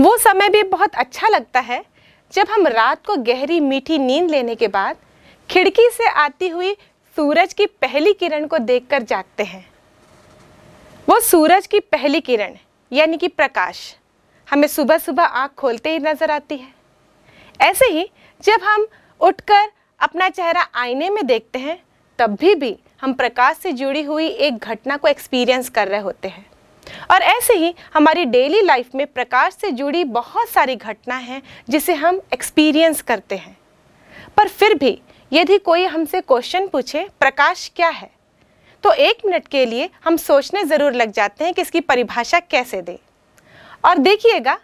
वो समय भी बहुत अच्छा लगता है जब हम रात को गहरी मीठी नींद लेने के बाद खिड़की से आती हुई सूरज की पहली किरण को देखकर जागते हैं वो सूरज की पहली किरण यानी कि प्रकाश हमें सुबह सुबह आँख खोलते ही नज़र आती है ऐसे ही जब हम उठकर अपना चेहरा आईने में देखते हैं तब भी भी हम प्रकाश से जुड़ी हुई एक घटना को एक्सपीरियंस कर रहे होते हैं और ऐसे ही हमारी डेली लाइफ में प्रकाश से जुड़ी बहुत सारी घटना हैं जिसे हम एक्सपीरियंस करते हैं पर फिर भी यदि कोई हमसे क्वेश्चन पूछे प्रकाश क्या है तो एक मिनट के लिए हम सोचने ज़रूर लग जाते हैं कि इसकी परिभाषा कैसे दें और देखिएगा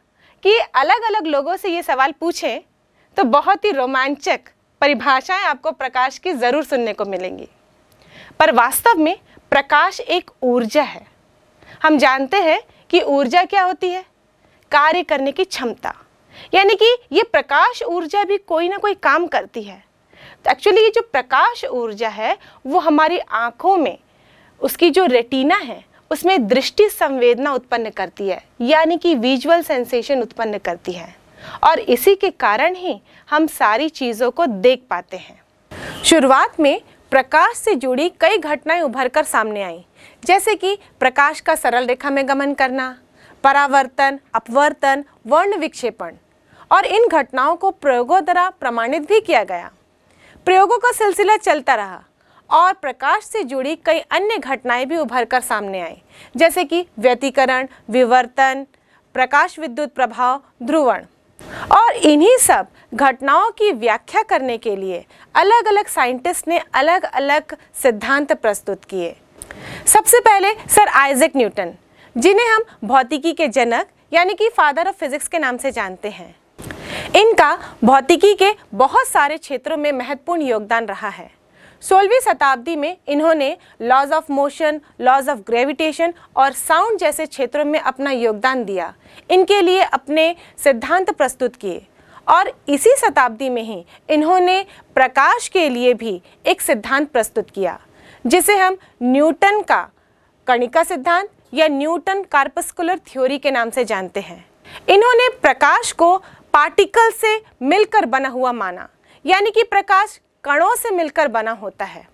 कि अलग अलग लोगों से ये सवाल पूछें तो बहुत ही रोमांचक परिभाषाएं आपको प्रकाश की ज़रूर सुनने को मिलेंगी पर वास्तव में प्रकाश एक ऊर्जा है हम जानते हैं कि ऊर्जा क्या होती है कार्य करने की क्षमता यानी कि ये प्रकाश ऊर्जा भी कोई ना कोई काम करती है तो एक्चुअली ये जो प्रकाश ऊर्जा है वो हमारी आँखों में उसकी जो रेटिना है उसमें दृष्टि संवेदना उत्पन्न करती है यानी कि विजुअल सेंसेशन उत्पन्न करती है और इसी के कारण ही हम सारी चीज़ों को देख पाते हैं शुरुआत में प्रकाश से जुड़ी कई घटनाएं उभर कर सामने आईं जैसे कि प्रकाश का सरल रेखा में गमन करना परावर्तन अपवर्तन वर्ण विक्षेपण और इन घटनाओं को प्रयोगों द्वारा प्रमाणित भी किया गया प्रयोगों का सिलसिला चलता रहा और प्रकाश से जुड़ी कई अन्य घटनाएं भी उभर कर सामने आई जैसे कि व्यतीकरण विवर्तन प्रकाश विद्युत प्रभाव ध्रुवण और इन्हीं सब घटनाओं की व्याख्या करने के लिए अलग अलग साइंटिस्ट ने अलग अलग सिद्धांत प्रस्तुत किए सबसे पहले सर आइजक न्यूटन जिन्हें हम भौतिकी के जनक यानी कि फादर ऑफ फिजिक्स के नाम से जानते हैं इनका भौतिकी के बहुत सारे क्षेत्रों में महत्वपूर्ण योगदान रहा है सोलहवीं शताब्दी में इन्होंने laws of motion laws of gravitation और साउंड जैसे क्षेत्रों में अपना योगदान दिया इनके लिए अपने सिद्धांत प्रस्तुत किए और इसी शताब्दी में ही इन्होंने प्रकाश के लिए भी एक सिद्धांत प्रस्तुत किया जिसे हम न्यूटन का कणिका सिद्धांत या न्यूटन कार्पस्कुलर थ्योरी के नाम से जानते हैं इन्होंने प्रकाश को पार्टिकल से मिलकर बना हुआ माना यानी कि प्रकाश कणों से मिलकर बना होता है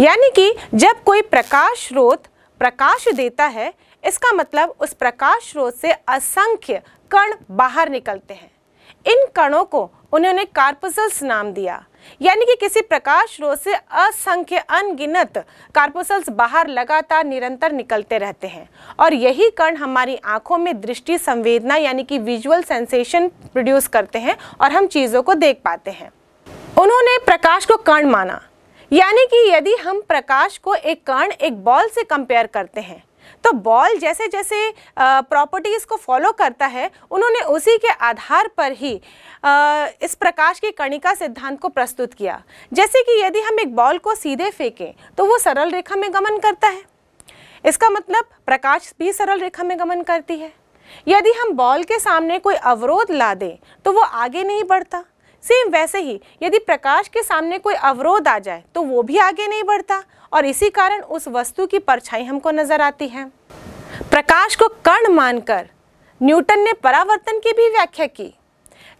यानी कि जब कोई प्रकाश स्रोत प्रकाश देता है इसका मतलब उस प्रकाश स्रोत से असंख्य कण बाहर निकलते हैं इन कणों को उन्होंने कार्पसल्स नाम दिया यानी कि किसी प्रकाश रोज से असंख्य अनगिनत कार्पोसल्स बाहर लगातार निरंतर निकलते रहते हैं और यही कण हमारी आंखों में दृष्टि संवेदना यानी कि विजुअल सेंसेशन प्रोड्यूस करते हैं और हम चीज़ों को देख पाते हैं उन्होंने प्रकाश को कण माना यानी कि यदि हम प्रकाश को एक कण एक बॉल से कंपेयर करते हैं तो बॉल जैसे जैसे प्रॉपर्टीज़ को फॉलो करता है उन्होंने उसी के आधार पर ही आ, इस प्रकाश की कणिका सिद्धांत को प्रस्तुत किया जैसे कि यदि हम एक बॉल को सीधे फेंकें तो वो सरल रेखा में गमन करता है इसका मतलब प्रकाश भी सरल रेखा में गमन करती है यदि हम बॉल के सामने कोई अवरोध ला दें तो वो आगे नहीं बढ़ता सेम वैसे ही यदि प्रकाश के सामने कोई अवरोध आ जाए तो वो भी आगे नहीं बढ़ता और इसी कारण उस वस्तु की परछाई हमको नजर आती है प्रकाश को कण मानकर न्यूटन ने परावर्तन की भी व्याख्या की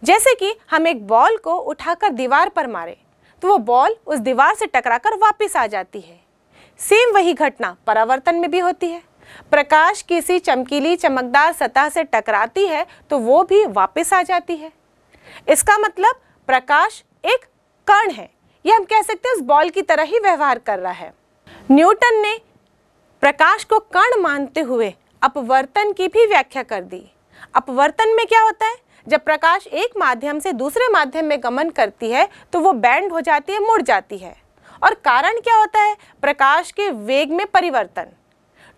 जैसे कि हम एक बॉल को उठाकर दीवार पर मारे तो वो बॉल उस दीवार से टकराकर वापस आ जाती है सेम वही घटना परावर्तन में भी होती है प्रकाश किसी चमकीली चमकदार सतह से टकराती है तो वो भी वापस आ जाती है इसका मतलब प्रकाश एक कण है ये हम कह सकते हैं उस बॉल की तरह ही व्यवहार कर रहा है न्यूटन ने प्रकाश को कण मानते हुए अपवर्तन की भी व्याख्या कर दी अपवर्तन में क्या होता है जब प्रकाश एक माध्यम से दूसरे माध्यम में गमन करती है तो वो बैंड हो जाती है मुड़ जाती है और कारण क्या होता है प्रकाश के वेग में परिवर्तन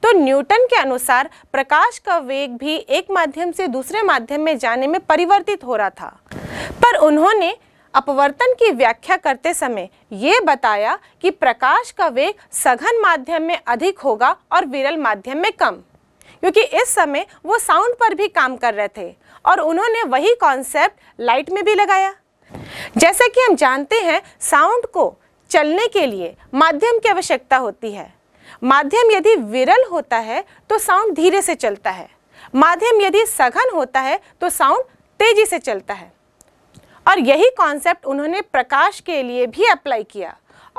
तो न्यूटन के अनुसार प्रकाश का वेग भी एक माध्यम से दूसरे माध्यम में जाने में परिवर्तित हो रहा था पर उन्होंने अपवर्तन की व्याख्या करते समय ये बताया कि प्रकाश का वेग सघन माध्यम में अधिक होगा और विरल माध्यम में कम क्योंकि इस समय वो साउंड पर भी काम कर रहे थे और उन्होंने वही कॉन्सेप्ट लाइट में भी लगाया जैसे कि हम जानते हैं साउंड को चलने के लिए माध्यम की आवश्यकता होती है माध्यम यदि विरल होता है तो साउंड धीरे से चलता है माध्यम यदि सघन होता है तो साउंड तेजी से चलता है और यही कॉन्सेप्ट उन्होंने प्रकाश के लिए भी अप्लाई किया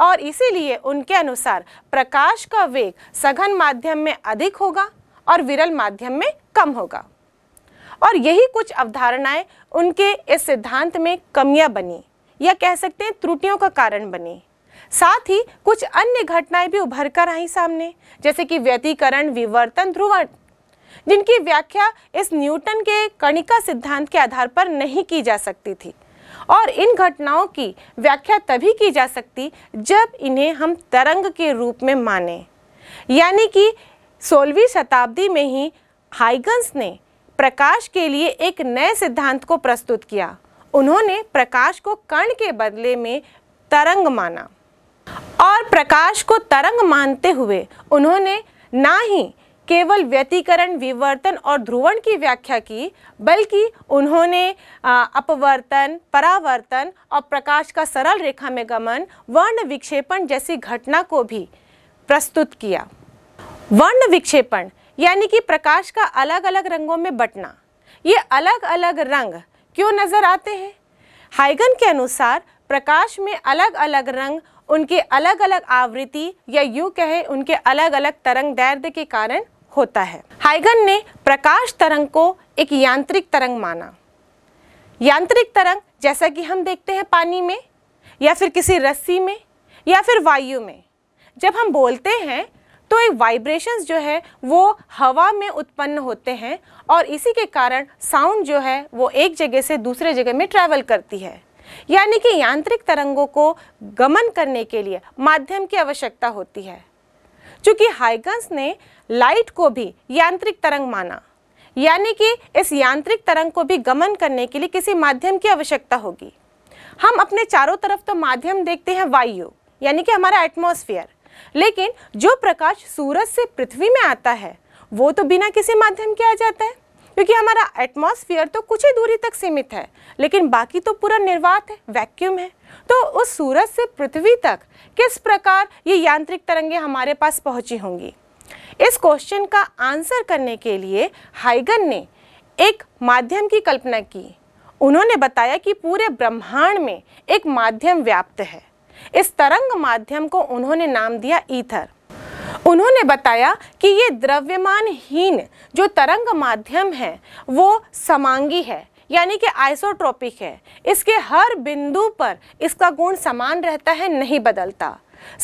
और इसीलिए उनके अनुसार प्रकाश का वेग सघन माध्यम में अधिक होगा और विरल माध्यम में कम होगा और यही कुछ अवधारणाएं उनके इस सिद्धांत में कमियां बनी या कह सकते हैं त्रुटियों का कारण बनी साथ ही कुछ अन्य घटनाएं भी उभर कर आई सामने जैसे कि व्यतीकरण विवर्तन ध्रुव जिनकी व्याख्या इस न्यूटन के कणिका सिद्धांत के आधार पर नहीं की जा सकती थी और इन घटनाओं की व्याख्या तभी की जा सकती जब इन्हें हम तरंग के रूप में माने यानी कि सोलहवीं शताब्दी में ही हाइगंस ने प्रकाश के लिए एक नए सिद्धांत को प्रस्तुत किया उन्होंने प्रकाश को कण के बदले में तरंग माना और प्रकाश को तरंग मानते हुए उन्होंने ना ही केवल व्यतीकरण विवर्तन और ध्रुवण की व्याख्या की बल्कि उन्होंने अपवर्तन परावर्तन और प्रकाश का सरल रेखा में गमन वर्ण विक्षेपण जैसी घटना को भी प्रस्तुत किया वर्ण विक्षेपण यानी कि प्रकाश का अलग अलग रंगों में बटना ये अलग अलग रंग क्यों नज़र आते हैं हाइगन के अनुसार प्रकाश में अलग अलग रंग उनके अलग अलग आवृत्ति या यूँ कहे उनके अलग अलग तरंग दैर्ध्य के कारण होता है हाइगन ने प्रकाश तरंग को एक यांत्रिक तरंग माना यांत्रिक तरंग जैसा कि हम देखते हैं पानी में या फिर किसी रस्सी में या फिर वायु में जब हम बोलते हैं तो एक वाइब्रेशंस जो है वो हवा में उत्पन्न होते हैं और इसी के कारण साउंड जो है वो एक जगह से दूसरे जगह में ट्रैवल करती है यानी कि यांत्रिक तरंगों को गमन करने के लिए माध्यम की आवश्यकता होती है चूँकि हाइगंस ने लाइट को भी यांत्रिक तरंग माना यानी कि इस यांत्रिक तरंग को भी गमन करने के लिए किसी माध्यम की आवश्यकता होगी हम अपने चारों तरफ तो माध्यम देखते हैं वायु यानी कि हमारा एटमोसफियर लेकिन जो प्रकाश सूरज से पृथ्वी में आता है वो तो बिना किसी माध्यम के आ जाता है क्योंकि हमारा एटमॉस्फेयर तो कुछ ही दूरी तक सीमित है लेकिन बाकी तो पूरा निर्वात है वैक्यूम है तो उस सूरज से पृथ्वी तक किस प्रकार ये यांत्रिक तरंगे हमारे पास पहुंची होंगी इस क्वेश्चन का आंसर करने के लिए हाइगन ने एक माध्यम की कल्पना की उन्होंने बताया कि पूरे ब्रह्मांड में एक माध्यम व्याप्त है इस तरंग माध्यम को उन्होंने नाम दिया ईथर उन्होंने बताया कि ये द्रव्यमानहीन जो तरंग माध्यम है वो समांगी है यानी कि आइसोट्रोपिक है इसके हर बिंदु पर इसका गुण समान रहता है नहीं बदलता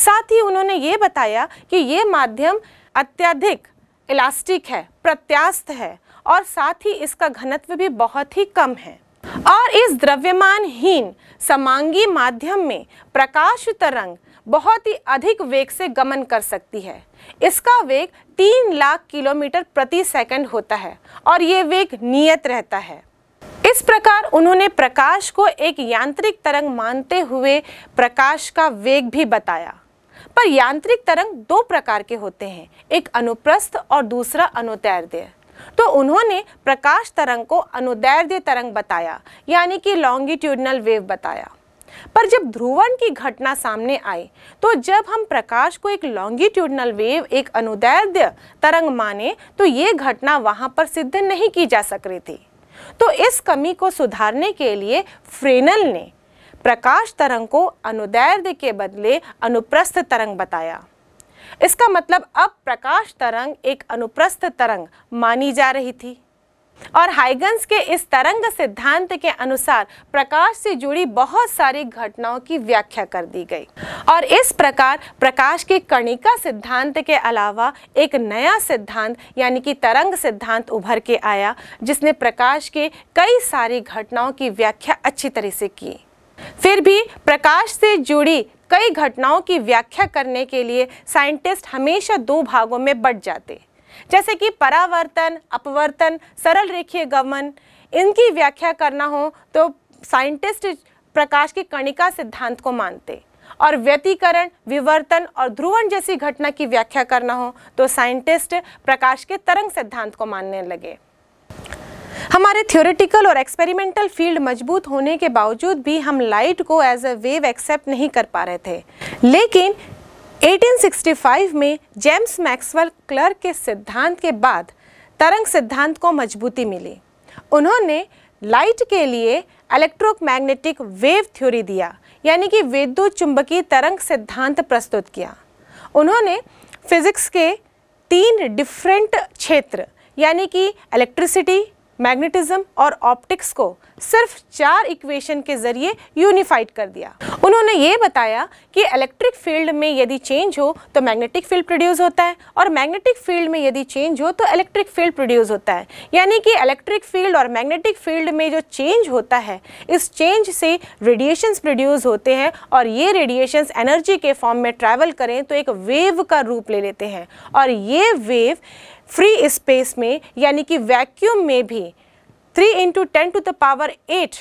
साथ ही उन्होंने ये बताया कि ये माध्यम अत्यधिक इलास्टिक है प्रत्यास्थ है और साथ ही इसका घनत्व भी बहुत ही कम है और इस द्रव्यमानहीन समांगी माध्यम में प्रकाश तरंग बहुत ही अधिक वेग से गमन कर सकती है इसका वेग तीन लाख किलोमीटर प्रति सेकंड होता है और ये वेग नियत रहता है इस प्रकार उन्होंने प्रकाश को एक यांत्रिक तरंग मानते हुए प्रकाश का वेग भी बताया पर यांत्रिक तरंग दो प्रकार के होते हैं एक अनुप्रस्थ और दूसरा अनुदैर्ध्य तो उन्होंने प्रकाश तरंग को अनुदैर्ध्य तरंग बताया यानी कि लॉन्गिट्यूडनल वेव बताया पर जब ध्रुवन की घटना सामने आई तो जब हम प्रकाश को एक लॉन्गिट्यूडनल वेव एक अनुदैर्ध्य तरंग माने तो ये घटना वहाँ पर सिद्ध नहीं की जा सक रही थी तो इस कमी को सुधारने के लिए फ्रेनल ने प्रकाश तरंग को अनुदैर्ध्य के बदले अनुप्रस्थ तरंग बताया इसका मतलब अब प्रकाश तरंग एक अनुप्रस्थ तरंग मानी जा रही थी और हाइगंस के इस तरंग सिद्धांत के अनुसार प्रकाश से जुड़ी बहुत सारी घटनाओं की व्याख्या कर दी गई और इस प्रकार प्रकाश के कणिका सिद्धांत के अलावा एक नया सिद्धांत यानी कि तरंग सिद्धांत उभर के आया जिसने प्रकाश के कई सारी घटनाओं की व्याख्या अच्छी तरह से की फिर भी प्रकाश से जुड़ी कई घटनाओं की व्याख्या करने के लिए साइंटिस्ट हमेशा दो भागों में बट जाते जैसे कि परावर्तन अपवर्तन सरल रेखीय गमन इनकी व्याख्या करना हो तो साइंटिस्ट प्रकाश की कणिका सिद्धांत को मानते और व्यतीकरण विवर्तन और ध्रुवन जैसी घटना की व्याख्या करना हो तो साइंटिस्ट प्रकाश के तरंग सिद्धांत को मानने लगे हमारे थ्योरेटिकल और एक्सपेरिमेंटल फील्ड मजबूत होने के बावजूद भी हम लाइट को एज अ वेव एक्सेप्ट नहीं कर पा रहे थे लेकिन 1865 में जेम्स मैक्सवेल क्लर्क के सिद्धांत के बाद तरंग सिद्धांत को मजबूती मिली उन्होंने लाइट के लिए इलेक्ट्रोमैग्नेटिक वेव थ्योरी दिया यानी कि विद्युत चुंबकीय तरंग सिद्धांत प्रस्तुत किया उन्होंने फिजिक्स के तीन डिफरेंट क्षेत्र यानी कि इलेक्ट्रिसिटी मैग्नेटिज्म और ऑप्टिक्स को सिर्फ चार इक्वेशन के ज़रिए यूनिफाइड कर दिया उन्होंने ये बताया कि इलेक्ट्रिक फील्ड में यदि चेंज हो तो मैग्नेटिक फील्ड प्रोड्यूस होता है और मैग्नेटिक फील्ड में यदि चेंज हो तो इलेक्ट्रिक फील्ड प्रोड्यूस होता है यानी कि इलेक्ट्रिक फील्ड और मैग्नेटिक फील्ड में जो चेंज होता है इस चेंज से रेडिएशन्स प्रोड्यूस होते हैं और ये रेडिएशन्स एनर्जी के फॉर्म में ट्रैवल करें तो एक वेव का रूप ले लेते हैं और ये वेव फ्री स्पेस में यानी कि वैक्यूम में भी 3 into ten to the power 8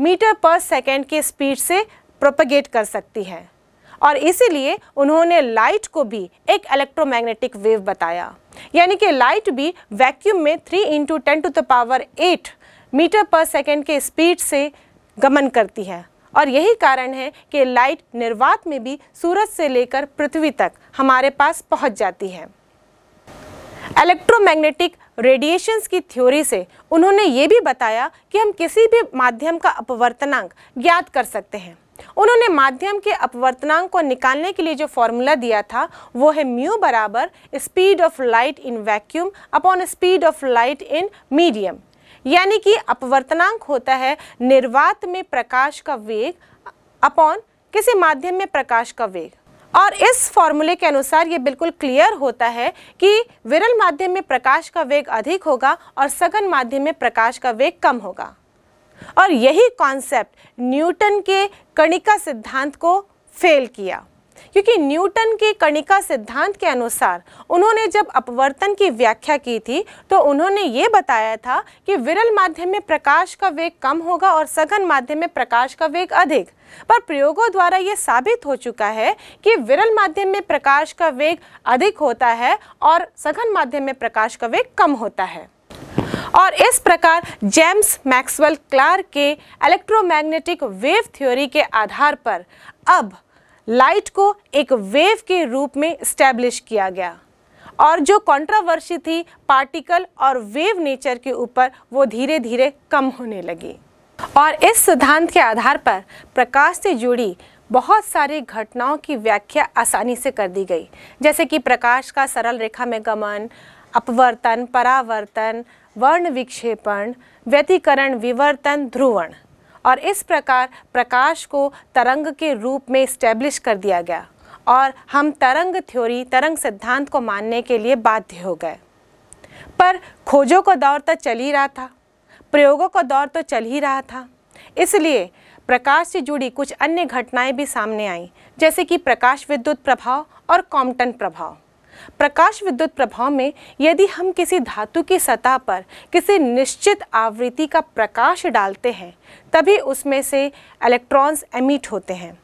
metre per second के स्पीड से प्रोपगेट कर सकती है और इसीलिए उन्होंने लाइट को भी एक इलेक्ट्रोमैग्नेटिक वेव बताया यानी कि लाइट भी वैक्यूम में 3 into ten to the power 8 metre per second के स्पीड से गमन करती है और यही कारण है कि लाइट निर्वात में भी सूरज से लेकर पृथ्वी तक हमारे पास पहुंच जाती है इलेक्ट्रोमैग्नेटिक रेडिएशंस की थ्योरी से उन्होंने ये भी बताया कि हम किसी भी माध्यम का अपवर्तनांक ज्ञात कर सकते हैं उन्होंने माध्यम के अपवर्तनांक को निकालने के लिए जो फॉर्मूला दिया था वो है म्यू बराबर speed of light in vacuum upon speed of light in medium यानी कि अपवर्तनांक होता है निर्वात में प्रकाश का वेग अपॉन किसी माध्यम में प्रकाश का वेग और इस फॉर्मूले के अनुसार ये बिल्कुल क्लियर होता है कि विरल माध्यम में प्रकाश का वेग अधिक होगा और सघन माध्यम में प्रकाश का वेग कम होगा और यही कॉन्सेप्ट न्यूटन के कणिका सिद्धांत को फेल किया क्योंकि न्यूटन के कणिका सिद्धांत के अनुसार उन्होंने जब अपवर्तन की व्याख्या की थी तो उन्होंने ये बताया था कि विरल माध्यम में प्रकाश का वेग कम होगा और सघन माध्यम में प्रकाश का वेग अधिक पर प्रयोगों द्वारा यह साबित हो चुका है कि विरल माध्यम में प्रकाश का वेग अधिक होता है और सघन माध्यम में प्रकाश का वेग कम होता है और इस प्रकार जेम्स मैक्सवेल क्लार्क के इलेक्ट्रोमैग्नेटिक वेव थ्योरी के आधार पर अब लाइट को एक वेव के रूप में स्टैब्लिश किया गया और जो कंट्रोवर्सी थी पार्टिकल और वेव नेचर के ऊपर वो धीरे धीरे कम होने लगी और इस सिद्धांत के आधार पर प्रकाश से जुड़ी बहुत सारी घटनाओं की व्याख्या आसानी से कर दी गई जैसे कि प्रकाश का सरल रेखा में गमन अपवर्तन परावर्तन वर्ण विक्षेपण व्यतिकरण विवर्तन ध्रुवण और इस प्रकार प्रकाश को तरंग के रूप में इस्टेब्लिश कर दिया गया और हम तरंग थ्योरी तरंग सिद्धांत को मानने के लिए बाध्य हो गए पर खोजों का दौर तो चल ही रहा था प्रयोगों का दौर तो चल ही रहा था इसलिए प्रकाश से जुड़ी कुछ अन्य घटनाएं भी सामने आईं जैसे कि प्रकाश विद्युत प्रभाव और कॉम्पटन प्रभाव प्रकाश विद्युत प्रभाव में यदि हम किसी धातु की सतह पर किसी निश्चित आवृत्ति का प्रकाश डालते हैं तभी उसमें से इलेक्ट्रॉन्स एमिट होते हैं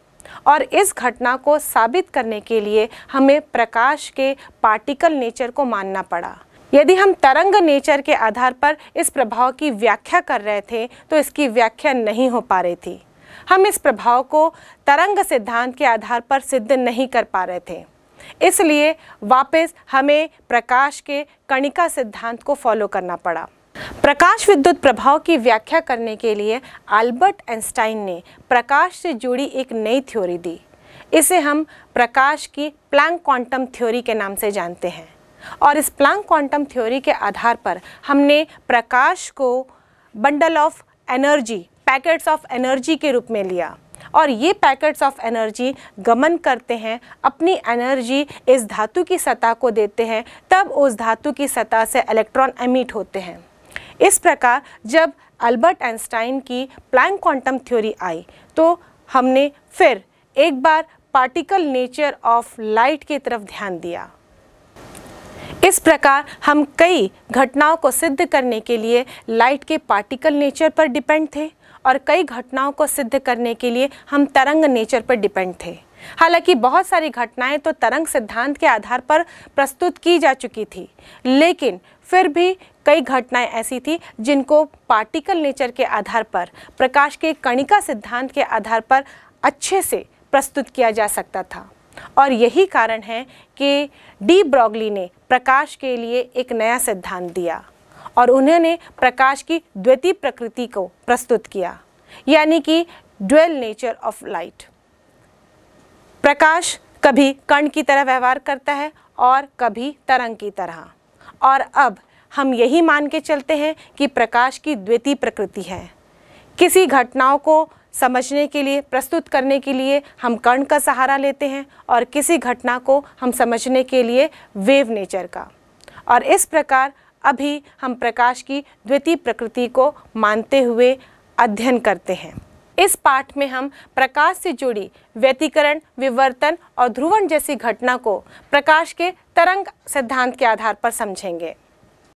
और इस घटना को साबित करने के लिए हमें प्रकाश के पार्टिकल नेचर को मानना पड़ा यदि हम तरंग नेचर के आधार पर इस प्रभाव की व्याख्या कर रहे थे तो इसकी व्याख्या नहीं हो पा रही थी हम इस प्रभाव को तरंग सिद्धांत के आधार पर सिद्ध नहीं कर पा रहे थे इसलिए वापस हमें प्रकाश के कणिका सिद्धांत को फॉलो करना पड़ा प्रकाश विद्युत प्रभाव की व्याख्या करने के लिए अल्बर्ट एंस्टाइन ने प्रकाश से जुड़ी एक नई थ्योरी दी इसे हम प्रकाश की प्लैंक क्वांटम थ्योरी के नाम से जानते हैं और इस प्लैंक क्वांटम थ्योरी के आधार पर हमने प्रकाश को bundle of energy packets of energy के रूप में लिया और ये पैकेट्स ऑफ एनर्जी गमन करते हैं अपनी एनर्जी इस धातु की सतह को देते हैं तब उस धातु की सतह से इलेक्ट्रॉन एमिट होते हैं इस प्रकार जब अल्बर्ट आइंस्टाइन की प्लान क्वांटम थ्योरी आई तो हमने फिर एक बार पार्टिकल नेचर ऑफ लाइट की तरफ ध्यान दिया इस प्रकार हम कई घटनाओं को सिद्ध करने के लिए लाइट के पार्टिकल नेचर पर डिपेंड थे और कई घटनाओं को सिद्ध करने के लिए हम तरंग नेचर पर डिपेंड थे हालांकि बहुत सारी घटनाएं तो तरंग सिद्धांत के आधार पर प्रस्तुत की जा चुकी थी लेकिन फिर भी कई घटनाएं ऐसी थी जिनको पार्टिकल नेचर के आधार पर प्रकाश के कणिका सिद्धांत के आधार पर अच्छे से प्रस्तुत किया जा सकता था और यही कारण है कि डी ब्रॉगली ने प्रकाश के लिए एक नया सिद्धांत दिया और उन्होंने प्रकाश की द्वितीय प्रकृति को प्रस्तुत किया यानी कि ड्वेल नेचर ऑफ लाइट प्रकाश कभी कण की तरह व्यवहार करता है और कभी तरंग की तरह और अब हम यही मान के चलते हैं कि प्रकाश की द्वितीय प्रकृति है किसी घटनाओं को समझने के लिए प्रस्तुत करने के लिए हम कर्ण का सहारा लेते हैं और किसी घटना को हम समझने के लिए वेव नेचर का और इस प्रकार अभी हम प्रकाश की द्वितीय प्रकृति को मानते हुए अध्ययन करते हैं इस पाठ में हम प्रकाश से जुड़ी व्यतीकरण विवर्तन और ध्रुवन जैसी घटना को प्रकाश के तरंग सिद्धांत के आधार पर समझेंगे